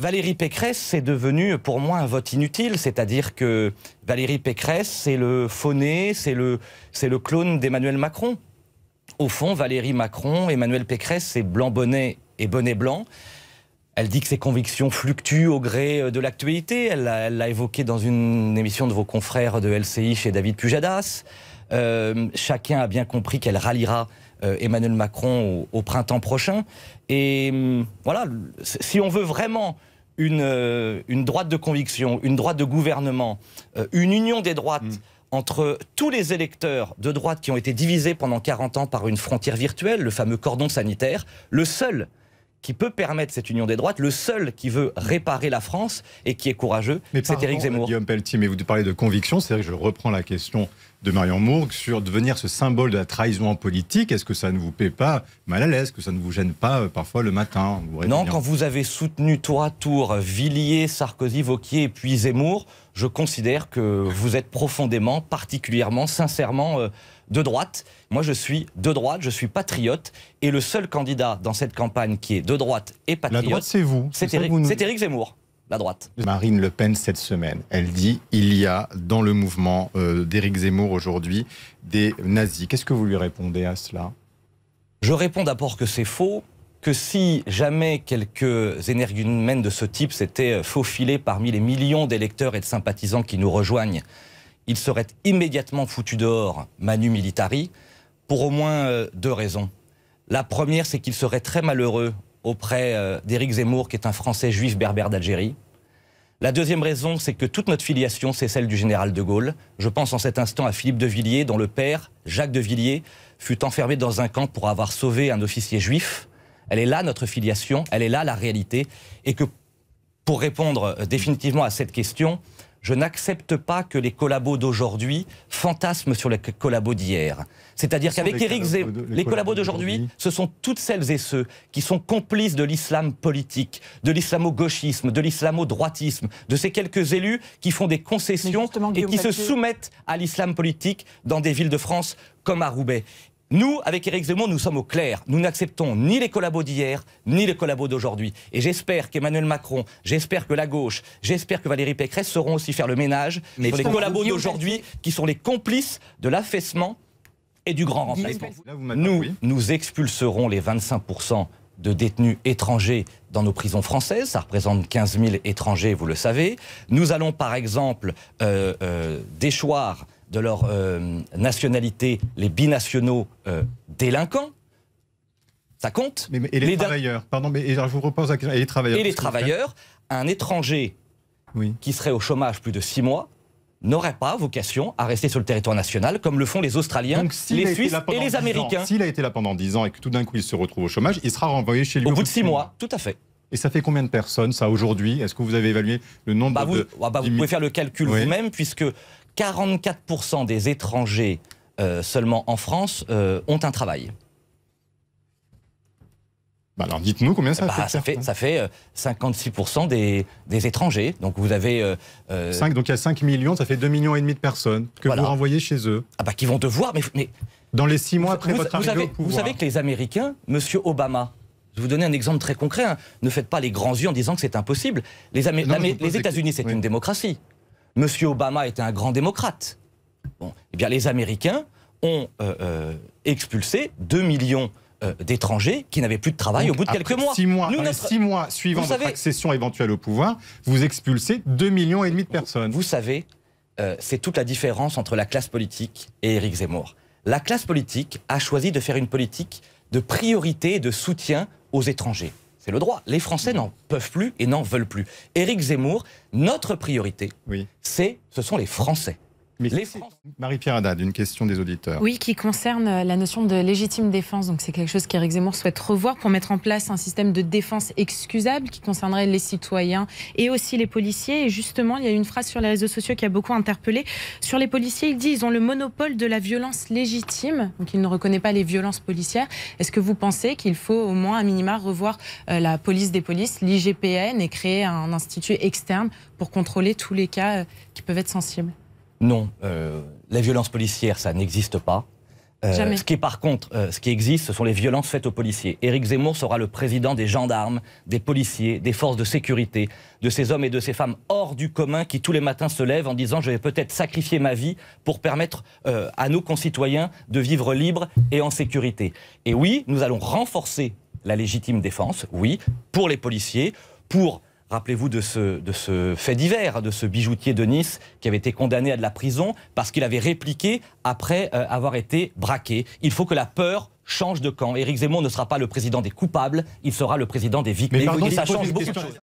Valérie Pécresse, c'est devenu pour moi un vote inutile, c'est-à-dire que Valérie Pécresse, c'est le fauné, c'est le, le clone d'Emmanuel Macron. Au fond, Valérie Macron, Emmanuel Pécresse, c'est blanc-bonnet et bonnet blanc. Elle dit que ses convictions fluctuent au gré euh, de l'actualité. Elle l'a évoqué dans une émission de vos confrères de LCI chez David Pujadas. Euh, chacun a bien compris qu'elle ralliera euh, Emmanuel Macron au, printemps prochain. Et hum, voilà, si on veut vraiment euh, une, droite de conviction, une droite de gouvernement, euh, une union des droites. Mm. entre tous les électeurs de droite qui ont été divisés pendant 40 ans par une frontière virtuelle, le fameux cordon sanitaire, le seul qui peut permettre cette union des droites, le seul qui veut réparer la France et qui est courageux, c'est Éric Zemmour. Guillaume Pelletier, mais vous parlez de conviction, c'est vrai que je reprends la question de Marion Mourgue sur devenir ce symbole de la trahison en politique. Est-ce que ça ne vous paie pas mal à l'aise, que ça ne vous gêne pas euh, parfois le matin Non, quand vous avez soutenu tour à tour Villiers, Sarkozy, Vauquier et puis Zemmour, je considère que vous êtes profondément, particulièrement, sincèrement... Euh, de droite. Moi, je suis de droite, je suis patriote. Et le seul candidat dans cette campagne qui est de droite et patriote. La droite, c'est vous. C'est Éric Zemmour la droite. Marine Le Pen, cette semaine, elle dit il y a dans le mouvement d'Eric euh, d'Éric Zemmour aujourd'hui des nazis. Qu'est-ce que vous lui répondez à cela Je réponds d'abord que c'est faux, que si jamais quelques énergumènes de ce type s'étaient euh, faufilés parmi les millions d'électeurs et de sympathisants qui nous rejoignent il serait immédiatement foutu dehors, manu militari, pour au moins euh, deux raisons. La première, c'est qu'il serait très malheureux auprès euh, d'Éric Zemmour, qui est un Français juif berbère d'Algérie. La deuxième raison, c'est que toute notre filiation, c'est celle du général de Gaulle. Je pense en cet instant à Philippe de Villiers, dont le père, Jacques de Villiers, fut enfermé dans un camp pour avoir sauvé un officier juif. Elle est là, notre filiation, elle est là, la réalité. Et que pour répondre euh, définitivement à cette question, je n'accepte pas que les collabos d'aujourd'hui fantasment sur les collabos d'hier. C'est-à-dire qu'avec Eric Zemmour, les, collabos d'aujourd'hui, ce sont toutes celles et ceux qui sont complices de l'islam politique, de l'islamo-gauchisme, de l'islamo-droitisme, de ces quelques élus qui font des concessions et qui se soumettent à l'islam politique dans des villes de France comme à Roubaix. Nous, avec Éric Zemmour, nous sommes au clair. Nous n'acceptons ni les collabos d'hier, ni les collabos d'aujourd'hui. Et j'espère qu'Emmanuel Macron, j'espère que la gauche, j'espère que Valérie Pécresse sauront aussi faire le ménage Mais sur les collabos d'aujourd'hui qui sont les complices de l'affaissement et du grand remplacement. Nous, nous expulserons les 25% de détenus étrangers dans nos prisons françaises. Ça représente 15 000 étrangers, vous le savez. Nous allons, par exemple, euh, euh, déchoir de leur euh, nationalité les binationaux euh, délinquants. Ça compte. Mais, et les, travailleurs, pardon, mais je vous repose la les travailleurs. Et les travailleurs, un étranger qui serait au chômage plus de six mois n'aurait pas vocation à rester sur le territoire national, comme le font les Australiens, les Suisses et les Américains. S'il a été là pendant dix ans et que tout d'un coup il se retrouve au chômage, il sera renvoyé chez lui. Au, bout de 6 mois. tout à fait. Et ça fait combien de personnes, ça, aujourd'hui Est-ce que vous avez évalué le nombre bah, vous, de... Ah, bah, vous pouvez faire le calcul vous-même, puisque 44% des étrangers euh, seulement en France euh, ont un travail. Bah alors dites-nous combien ça fait. Bah, ça fait, 56% euh, des, étrangers. Donc vous avez... donc il y a 5 millions, ça fait 2,5 millions et demi de personnes que vous renvoyez chez eux. Ah bah qui vont devoir... Mais, mais Dans les 6 mois après votre arrivée vous savez que les Américains, Monsieur Obama, je vais vous donner un exemple très concret, hein, ne faites pas les grands yeux en disant que c'est impossible. Les, États-Unis, c'est une démocratie. Monsieur Obama était un grand démocrate. eh bien, les Américains ont euh, euh, expulsé 2 millions euh, d'étrangers qui n'avaient plus de travail au bout de quelques mois. Six mois, Nous, mois suivant votre accession éventuelle au pouvoir, vous expulsez 2 millions et demi de personnes. Vous, savez, c'est toute la différence entre la classe politique et Éric Zemmour. La classe politique a choisi de faire une politique de priorité et de soutien aux étrangers c'est le droit. Les Français n'en peuvent plus et n'en veulent plus. Éric Zemmour, notre priorité, c'est, ce sont les Français. Mais les Marie-Pierre Haddad, une question des auditeurs. Oui, qui concerne la notion de légitime défense. Donc c'est quelque chose qu'Éric Zemmour souhaite revoir pour mettre en place un système de défense excusable qui concernerait les citoyens et aussi les policiers. Et justement, il y a une phrase sur les réseaux sociaux qui a beaucoup interpellé. Sur les policiers, il dit ils ont le monopole de la violence légitime, donc il ne reconnaît pas les violences policières. Est-ce que vous pensez qu'il faut au moins à minima revoir euh, la police des polices, l'IGPN, et créer un institut externe pour contrôler tous les cas euh, qui peuvent être sensibles non, euh, la violence policière, ça n'existe pas. Euh, ce qui par contre, euh, ce qui existe, ce sont les violences faites aux policiers. Éric Zemmour sera le président des gendarmes, des policiers, des forces de sécurité, de ces hommes et de ces femmes hors du commun qui tous les matins se lèvent en disant je vais peut-être sacrifier ma vie pour permettre euh, à nos concitoyens de vivre libres et en sécurité. Et oui, nous allons renforcer la légitime défense, oui, pour les policiers, pour Rappelez-vous de ce, de ce fait divers, hein, de ce bijoutier de Nice qui avait été condamné à de la prison parce qu'il avait répliqué après euh, avoir été braqué. Il faut que la peur change de camp. Éric Zemmour ne sera pas le président des coupables, il sera le président des victimes. Et ça change beaucoup de choses.